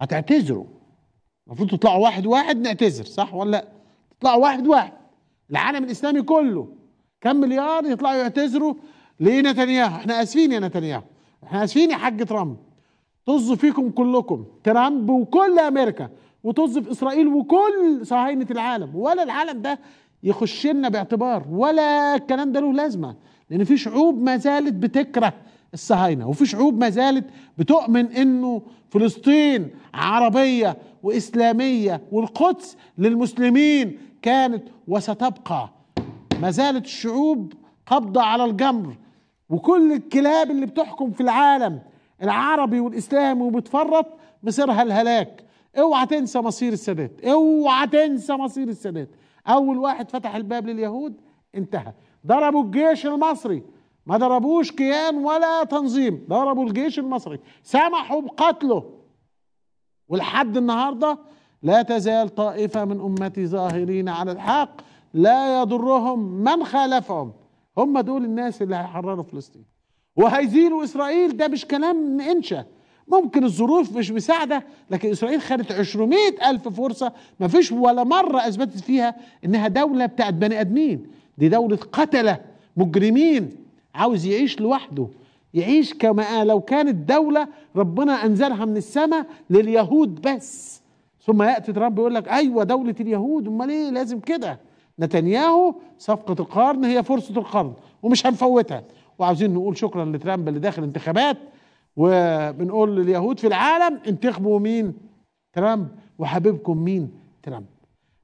هتعتذروا المفروض تطلعوا واحد واحد نعتذر صح ولا لا تطلعوا واحد واحد العالم الاسلامي كله كم مليار يطلعوا يعتذروا لنتنياهو احنا اسفين يا نتنياهو احنا اسفين يا حاج ترامب طز فيكم كلكم ترامب وكل امريكا وطز في اسرائيل وكل صهاينه العالم ولا العالم ده يخش لنا باعتبار ولا الكلام ده له لازمه لان في شعوب ما زالت بتكره الصهاينه وفي شعوب ما زالت بتؤمن انه فلسطين عربيه واسلاميه والقدس للمسلمين كانت وستبقى ما زالت الشعوب قبضه على الجمر وكل الكلاب اللي بتحكم في العالم العربي والاسلامي وبتفرط مصيرها الهلاك اوعى تنسى مصير السادات اوعى تنسى مصير السادات اول واحد فتح الباب لليهود انتهى ضربوا الجيش المصري ما ضربوش كيان ولا تنظيم ضربوا الجيش المصري سمحوا بقتله ولحد النهارده لا تزال طائفه من امتي ظاهرين على الحق لا يضرهم من خالفهم هم دول الناس اللي هيحرروا فلسطين وهيزيلوا اسرائيل ده مش كلام انشا ممكن الظروف مش مساعدة لكن إسرائيل خدت عشرمائة ألف فرصة ما فيش ولا مرة أثبتت فيها إنها دولة بتاعت بني آدمين دي دولة قتلة مجرمين عاوز يعيش لوحده يعيش كما آه، لو كانت دولة ربنا أنزلها من السماء لليهود بس ثم يأتي ترامب يقول لك أيوة دولة اليهود أمال إيه لازم كده نتنياهو صفقة القرن هي فرصة القرن ومش هنفوتها وعاوزين نقول شكرا لترامب اللي داخل انتخابات وبنقول لليهود في العالم انتخبوا مين ترامب وحبيبكم مين ترامب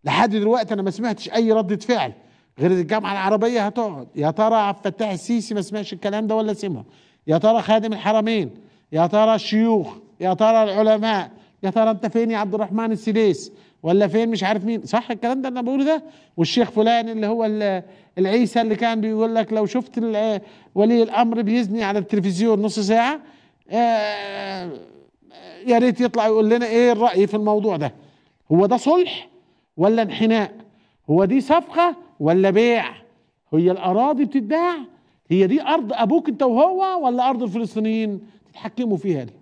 لحد دلوقتي انا ما سمعتش اي ردة فعل غير الجامعه العربيه هتقعد يا ترى عبد الفتاح السيسي ما سمعش الكلام ده ولا سمعه يا ترى خادم الحرمين يا ترى الشيوخ يا ترى العلماء يا ترى انت فين يا عبد الرحمن السديس ولا فين مش عارف مين صح الكلام ده اللي انا بقوله ده والشيخ فلان اللي هو العيسى اللي كان بيقول لك لو شفت ولي الامر بيزني على التلفزيون نص ساعه آه، آه، يا ريت يطلع يقول لنا ايه الراي في الموضوع ده هو ده صلح ولا انحناء هو دي صفقه ولا بيع هي الاراضي بتتباع هي دي ارض ابوك انت وهو ولا ارض الفلسطينيين تتحكموا فيها دي